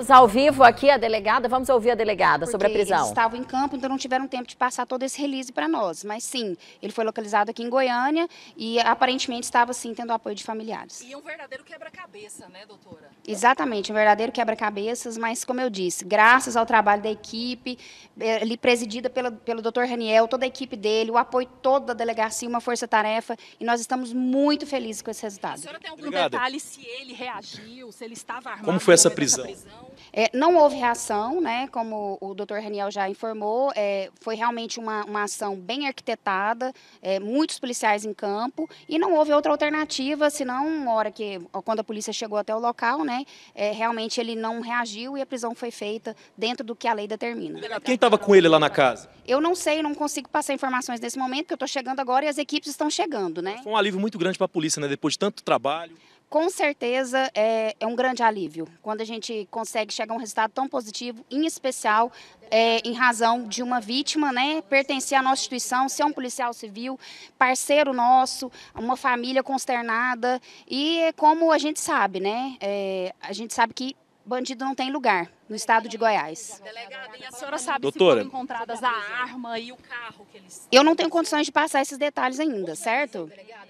Estamos ao vivo aqui, a delegada. Vamos ouvir a delegada sobre a prisão. Eles estavam em campo, então não tiveram tempo de passar todo esse release para nós. Mas sim, ele foi localizado aqui em Goiânia e aparentemente estava sim tendo apoio de familiares. E um verdadeiro quebra-cabeça, né, doutora? Exatamente, um verdadeiro quebra-cabeças, mas como eu disse, graças ao trabalho da equipe, eh, ali presidida pelo doutor Raniel, toda a equipe dele, o apoio todo da delegacia, uma força-tarefa, e nós estamos muito felizes com esse resultado. A senhora tem algum Obrigado. detalhe se ele reagiu, se ele estava armado? Como foi essa prisão? Essa prisão? É, não houve reação, né? Como o doutor Raniel já informou, é, foi realmente uma, uma ação bem arquitetada, é, muitos policiais em campo e não houve outra alternativa, senão uma hora que quando a polícia chegou até o local, né? É, realmente ele não reagiu e a prisão foi feita dentro do que a lei determina. Quem estava com ele lá na casa? Eu não sei, não consigo passar informações nesse momento, porque eu estou chegando agora e as equipes estão chegando, né? Foi um alívio muito grande para a polícia, né? Depois de tanto trabalho com certeza é, é, um grande alívio quando a gente consegue chegar a um resultado tão positivo, em especial é, em razão de uma vítima, né, pertencer à nossa instituição, ser um policial civil, parceiro nosso, uma família consternada e como a gente sabe, né, é, a gente sabe que bandido não tem lugar no estado de Goiás. Delegada, e a senhora sabe Doutora. se foram encontradas a arma e o carro que eles... Eu não tenho condições de passar esses detalhes ainda, certo? Delegada,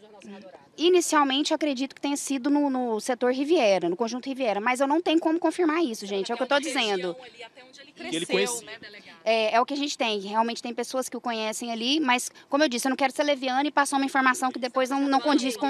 Jornal Serra Dourada? Inicialmente, acredito que tenha sido no, no, setor Riviera, no conjunto Riviera, mas eu não tenho como confirmar isso, então, gente. É o que eu estou dizendo. Ali, até onde ele cresceu, ele conhece... né, delegado? É, é o que a gente tem. Realmente tem pessoas que o conhecem ali, mas, como eu disse, eu não quero ser leviana e passar uma informação que depois não, não condiz com.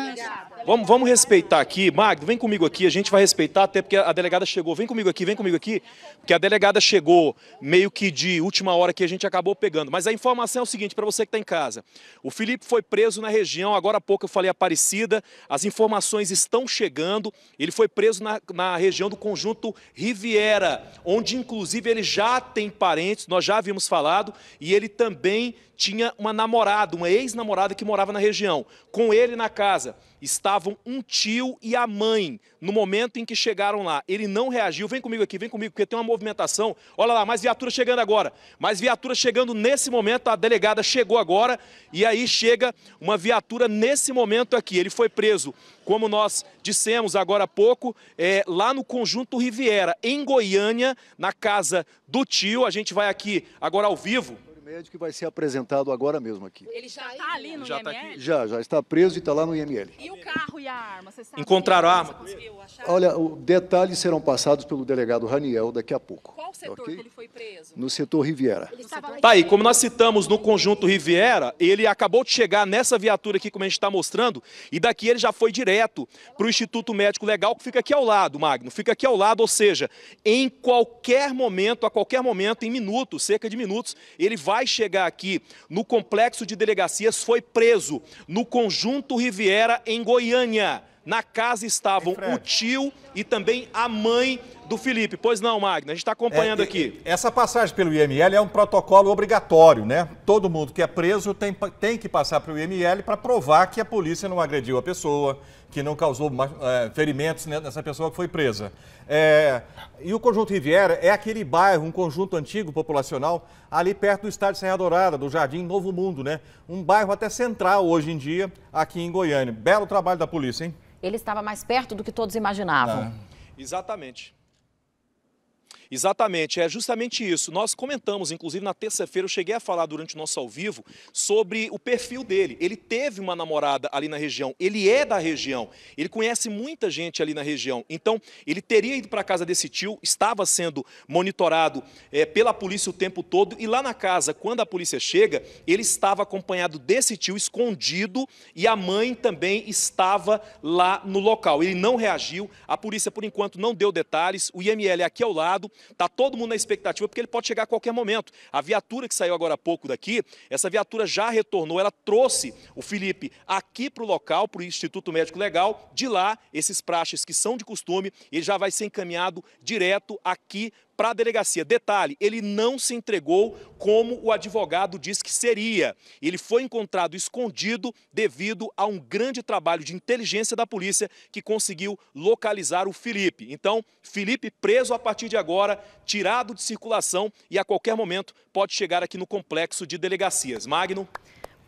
Vamos, vamos respeitar aqui. Magno, vem comigo aqui. A gente vai respeitar, até porque a delegada chegou. Vem comigo aqui, vem comigo aqui. Porque a delegada chegou meio que de última hora que a gente acabou pegando. Mas a informação é o seguinte, para você que está em casa: o Felipe foi preso na região agora há pouco eu falei Aparecida, as informações estão chegando. Ele foi preso na, na região do conjunto Riviera, onde inclusive ele já tem parentes, nós já havíamos falado, e ele também tinha uma namorada, uma ex-namorada que morava na região. Com ele na casa estavam um tio e a mãe no momento em que chegaram lá. Ele não reagiu. Vem comigo aqui, vem comigo, porque tem uma movimentação. Olha lá, mais viatura chegando agora. Mais viatura chegando nesse momento. A delegada chegou agora e aí chega uma viatura nesse momento aqui. Ele foi preso, como nós dissemos agora há pouco, é, lá no Conjunto Riviera, em Goiânia, na casa do tio. A gente vai aqui agora ao vivo médico que vai ser apresentado agora mesmo aqui. Ele já está ali no já IML? Tá já, já está preso e está lá no IML. E o carro e a arma? Você sabe Encontraram a é arma? Conseguiu? Olha, detalhes serão passados pelo delegado Raniel daqui a pouco. Qual setor okay? que ele foi preso? No setor Riviera. No setor... Tá aí, como nós citamos no conjunto Riviera, ele acabou de chegar nessa viatura aqui, como a gente está mostrando, e daqui ele já foi direto para o Instituto Médico Legal, que fica aqui ao lado, Magno, fica aqui ao lado, ou seja, em qualquer momento, a qualquer momento, em minutos, cerca de minutos, ele vai chegar aqui no complexo de delegacias, foi preso no conjunto Riviera, em Goiânia. Na casa estavam o tio e também a mãe do Felipe. Pois não, Magna, a gente está acompanhando é, aqui. Essa passagem pelo IML é um protocolo obrigatório, né? Todo mundo que é preso tem, tem que passar pelo IML para provar que a polícia não agrediu a pessoa, que não causou é, ferimentos nessa pessoa que foi presa. É, e o Conjunto Riviera é aquele bairro, um conjunto antigo populacional, ali perto do estádio Serra Dourada, do Jardim Novo Mundo, né? Um bairro até central hoje em dia, aqui em Goiânia. Belo trabalho da polícia, hein? Ele estava mais perto do que todos imaginavam. É. Exatamente. Exatamente, é justamente isso. Nós comentamos, inclusive na terça-feira eu cheguei a falar durante o nosso ao vivo sobre o perfil dele. Ele teve uma namorada ali na região, ele é da região, ele conhece muita gente ali na região. Então, ele teria ido para a casa desse tio, estava sendo monitorado é, pela polícia o tempo todo e lá na casa, quando a polícia chega, ele estava acompanhado desse tio escondido e a mãe também estava lá no local. Ele não reagiu, a polícia por enquanto não deu detalhes, o IML é aqui ao lado Está todo mundo na expectativa porque ele pode chegar a qualquer momento. A viatura que saiu agora há pouco daqui, essa viatura já retornou, ela trouxe o Felipe aqui para o local, para o Instituto Médico Legal. De lá, esses praxes que são de costume, ele já vai ser encaminhado direto aqui para a delegacia. Detalhe, ele não se entregou como o advogado disse que seria. Ele foi encontrado escondido devido a um grande trabalho de inteligência da polícia que conseguiu localizar o Felipe. Então, Felipe preso a partir de agora, tirado de circulação e a qualquer momento pode chegar aqui no complexo de delegacias. Magno.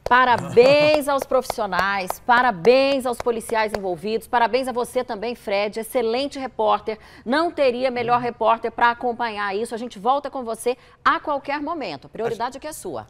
Parabéns aos profissionais, parabéns aos policiais envolvidos, parabéns a você também, Fred, excelente repórter. Não teria melhor repórter para acompanhar isso. A gente volta com você a qualquer momento. A prioridade aqui é sua.